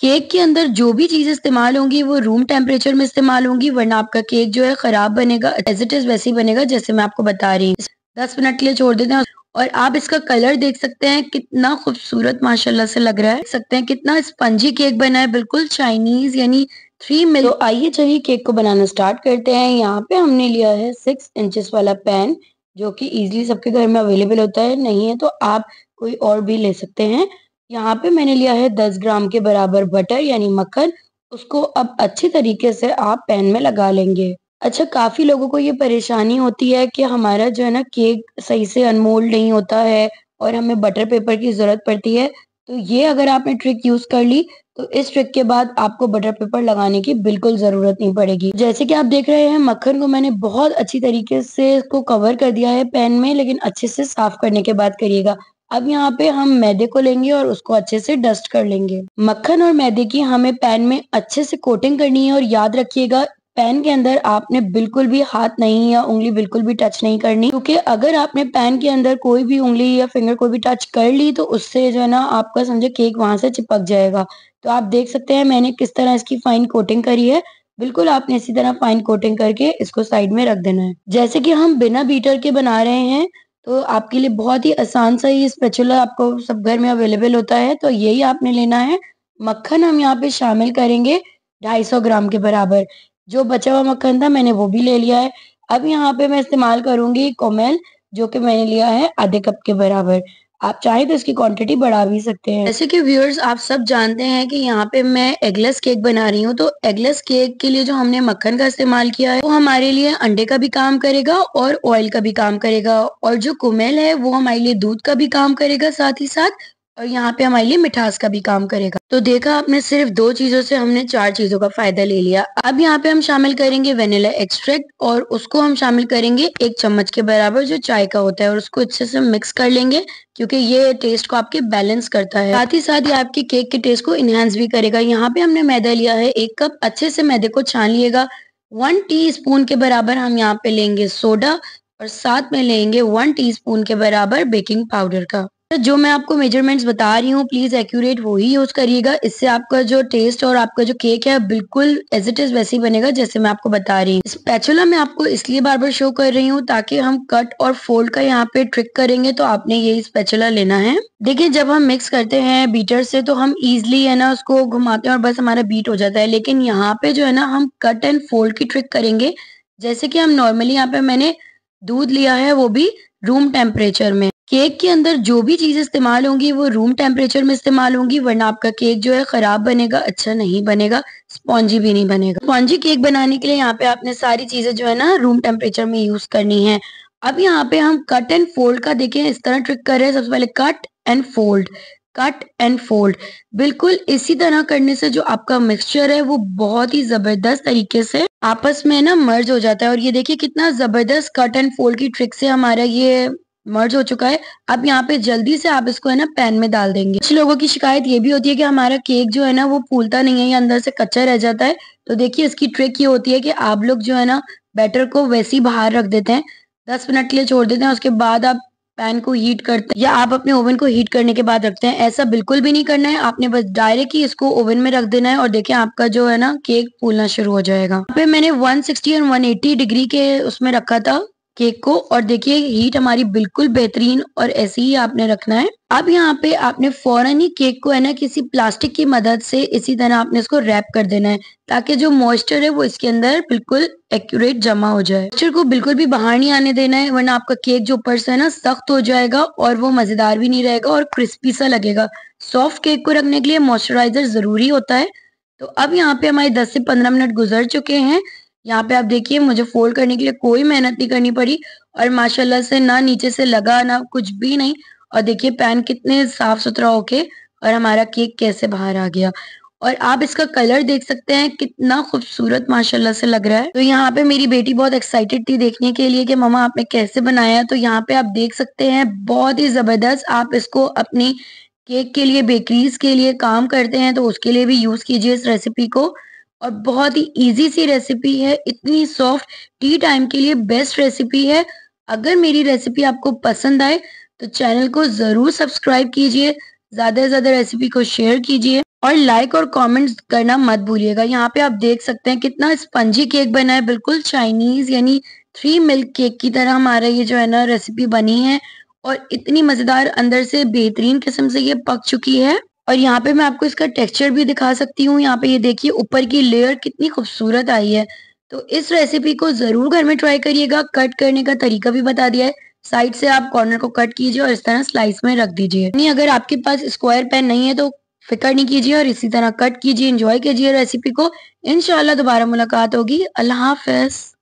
cake के अंदर जो भी चीज इस्तेमाल होंगी वो रूम टेम्परेचर में इस्तेमाल होंगी वरना आपका केक जो है खराब बनेगा एज इट इज वैसे ही बनेगा जैसे मैं आपको बता रही हूँ दस मिनट के लिए छोड़ देते हैं और आप इसका कलर देख सकते हैं कितना खूबसूरत माशाल्लाह से लग रहा है सकते हैं कितना स्पंजी केक बना है बिल्कुल चाइनीज यानी थ्री मिल तो आइए चलिए केक को बनाना स्टार्ट करते हैं यहाँ पे हमने लिया है सिक्स इंचेस वाला पैन जो कि इजीली सबके घर में अवेलेबल होता है नहीं है तो आप कोई और भी ले सकते हैं यहाँ पे मैंने लिया है दस ग्राम के बराबर बटर यानी मक्खन उसको अब अच्छे तरीके से आप पैन में लगा लेंगे अच्छा काफी लोगों को ये परेशानी होती है कि हमारा जो है ना केक सही से अनमोल्ड नहीं होता है और हमें बटर पेपर की जरूरत पड़ती है तो ये अगर आपने ट्रिक यूज कर ली तो इस ट्रिक के बाद आपको बटर पेपर लगाने की बिल्कुल जरूरत नहीं पड़ेगी जैसे कि आप देख रहे हैं मक्खन को मैंने बहुत अच्छी तरीके से इसको कवर कर दिया है पैन में लेकिन अच्छे से साफ करने के बाद करिएगा अब यहाँ पे हम मैदे को लेंगे और उसको अच्छे से डस्ट कर लेंगे मक्खन और मैदे की हमें पैन में अच्छे से कोटिंग करनी है और याद रखिएगा पैन के अंदर आपने बिल्कुल भी हाथ नहीं या उंगली बिल्कुल भी टच नहीं करनी क्योंकि अगर आपने पैन के अंदर कोई भी उंगली या फिंगर को भी टच कर ली तो उससे जो है ना आपका समझो केक वहां से चिपक जाएगा तो आप देख सकते हैं मैंने किस तरह इसकी फाइन कोटिंग करी है बिल्कुल आपने इसी तरह फाइन कोटिंग करके इसको साइड में रख देना है जैसे कि हम बिना बीटर के बना रहे हैं तो आपके लिए बहुत ही आसान सा ये स्पेचुला आपको सब घर में अवेलेबल होता है तो यही आपने लेना है मक्खन हम यहाँ पे शामिल करेंगे 250 ग्राम के बराबर जो बचा हुआ मक्खन था मैंने वो भी ले लिया है अब यहाँ पे मैं इस्तेमाल करूंगी कोमेल जो कि मैंने लिया है आधे कप के बराबर आप चाहे तो इसकी क्वांटिटी बढ़ा भी सकते हैं जैसे कि व्यूअर्स आप सब जानते हैं कि यहाँ पे मैं एगलेस केक बना रही हूँ तो एगलेस केक के लिए जो हमने मक्खन का इस्तेमाल किया है वो हमारे लिए अंडे का भी काम करेगा और ऑयल का भी काम करेगा और जो कुमेल है वो हमारे लिए दूध का भी काम करेगा साथ ही साथ और यहाँ पे हमारे लिए मिठास का भी काम करेगा तो देखा आपने सिर्फ दो चीजों से हमने चार चीजों का फायदा ले लिया अब यहाँ पे हम शामिल करेंगे वेनिला एक्सट्रैक्ट और उसको हम शामिल करेंगे एक चम्मच के बराबर जो चाय का होता है और उसको अच्छे से मिक्स कर लेंगे क्योंकि ये टेस्ट को आपके बैलेंस करता है साथ ही साथ ये आपके केक के टेस्ट को इनहेंस भी करेगा यहाँ पे हमने मैदा लिया है एक कप अच्छे से मैदे को छान लिएगा वन स्पून के बराबर हम यहाँ पे लेंगे सोडा और साथ में लेंगे वन स्पून के बराबर बेकिंग पाउडर का तो जो मैं आपको मेजरमेंट्स बता रही हूँ प्लीज़ एक्यूरेट वो ही यूज़ करिएगा इससे आपका जो टेस्ट और आपका जो केक है बिल्कुल एज इट इज़ वैसे ही बनेगा जैसे मैं आपको बता रही हूँ स्पैचुला मैं आपको इसलिए बार बार शो कर रही हूँ ताकि हम कट और फोल्ड का यहाँ पे ट्रिक करेंगे तो आपने यही स्पैचुला लेना है देखिए जब हम मिक्स करते हैं बीटर से तो हम इजिली है ना उसको घुमाते हैं और बस हमारा बीट हो जाता है लेकिन यहाँ पे जो है ना हम कट एंड फोल्ड की ट्रिक करेंगे जैसे कि हम नॉर्मली यहाँ पे मैंने दूध लिया है वो भी रूम टेम्परेचर में केक के अंदर जो भी चीज़ इस्तेमाल होंगी वो रूम टेम्परेचर में इस्तेमाल होंगी वरना आपका केक जो है ख़राब बनेगा अच्छा नहीं बनेगा स्पॉन्जी भी नहीं बनेगा स्पॉन्जी केक बनाने के लिए यहाँ पे आपने सारी चीज़ें जो है ना रूम टेम्परेचर में यूज़ करनी है अब यहाँ पे हम कट एंड फोल्ड का देखें इस तरह ट्रिक कर रहे हैं सबसे पहले cut and fold cut and fold बिल्कुल इसी तरह करने से जो आपका मिक्सचर है वो बहुत ही जबरदस्त तरीके से आपस में ना मर्ज हो जाता है और ये देखिए कितना जबरदस्त कट एंड फोल्ड की ट्रिक से हमारा ये मर्ज हो चुका है अब यहाँ पे जल्दी से आप इसको है ना पैन में डाल देंगे कुछ लोगों की शिकायत ये भी होती है कि हमारा केक जो है ना वो फूलता नहीं है या अंदर से कच्चा रह जाता है तो देखिए इसकी ट्रिक ये होती है कि आप लोग जो है ना बैटर को वैसे ही बाहर रख देते हैं दस मिनट के लिए छोड़ देते हैं उसके बाद आप पैन को हीट करते हैं या आप अपने ओवन को हीट करने के बाद रखते हैं ऐसा बिल्कुल भी नहीं करना है आपने बस डायरेक्ट ही इसको ओवन में रख देना है और देखिए आपका जो है ना केक फूलना शुरू हो जाएगा पे मैंने 160 एंड 180 डिग्री के उसमें रखा था केक को और देखिए हीट हमारी बिल्कुल बेहतरीन और ऐसे ही आपने रखना है अब यहाँ पे आपने फौरन ही केक को है ना किसी प्लास्टिक की मदद से इसी तरह आपने इसको रैप कर देना है ताकि जो मॉइस्चर है वो इसके अंदर बिल्कुल एक्यूरेट जमा हो जाए मॉइस्चर को बिल्कुल भी बाहर नहीं आने देना है वरना आपका केक जो ऊपर से है ना सख्त हो जाएगा और वो मजेदार भी नहीं रहेगा और क्रिस्पी सा लगेगा सॉफ्ट केक को रखने के लिए मॉइस्चराइजर जरूरी होता है तो अब यहाँ पे हमारे दस से पंद्रह मिनट गुजर चुके हैं यहाँ पे आप देखिए मुझे फोल्ड करने के लिए कोई मेहनत नहीं करनी पड़ी और माशाल्लाह से ना नीचे से लगा ना कुछ भी नहीं और देखिए पैन कितने साफ सुथरा होके और हमारा केक कैसे बाहर आ गया और आप इसका कलर देख सकते हैं कितना खूबसूरत माशाल्लाह से लग रहा है तो यहाँ पे मेरी बेटी बहुत एक्साइटेड थी देखने के लिए कि ममा आपने कैसे बनाया तो यहाँ पे आप देख सकते हैं बहुत ही जबरदस्त आप इसको अपनी केक के लिए बेकरीज के लिए काम करते हैं तो उसके लिए भी यूज कीजिए इस रेसिपी को और बहुत ही इजी सी रेसिपी है इतनी सॉफ्ट टी टाइम के लिए बेस्ट रेसिपी है अगर मेरी रेसिपी आपको पसंद आए तो चैनल को ज़रूर सब्सक्राइब कीजिए ज़्यादा से ज़्यादा रेसिपी को शेयर कीजिए और लाइक और कमेंट्स करना मत भूलिएगा यहाँ पे आप देख सकते हैं कितना स्पंजी केक बना है बिल्कुल चाइनीज़ यानी थ्री मिल्क केक की तरह हमारा ये जो है ना रेसिपी बनी है और इतनी मज़ेदार अंदर से बेहतरीन किस्म से ये पक चुकी है और यहाँ पे मैं आपको इसका टेक्सचर भी दिखा सकती हूँ यहाँ पे ये देखिए ऊपर की लेयर कितनी खूबसूरत आई है तो इस रेसिपी को जरूर घर में ट्राई करिएगा कट करने का तरीका भी बता दिया है साइड से आप कॉर्नर को कट कीजिए और इस तरह स्लाइस में रख दीजिए नहीं अगर आपके पास स्क्वायर पेन नहीं है तो फिक्र नहीं कीजिए और इसी तरह कट कीजिए इंजॉय कीजिए रेसिपी को इनशाला दोबारा मुलाकात होगी अल्लाह हाफिज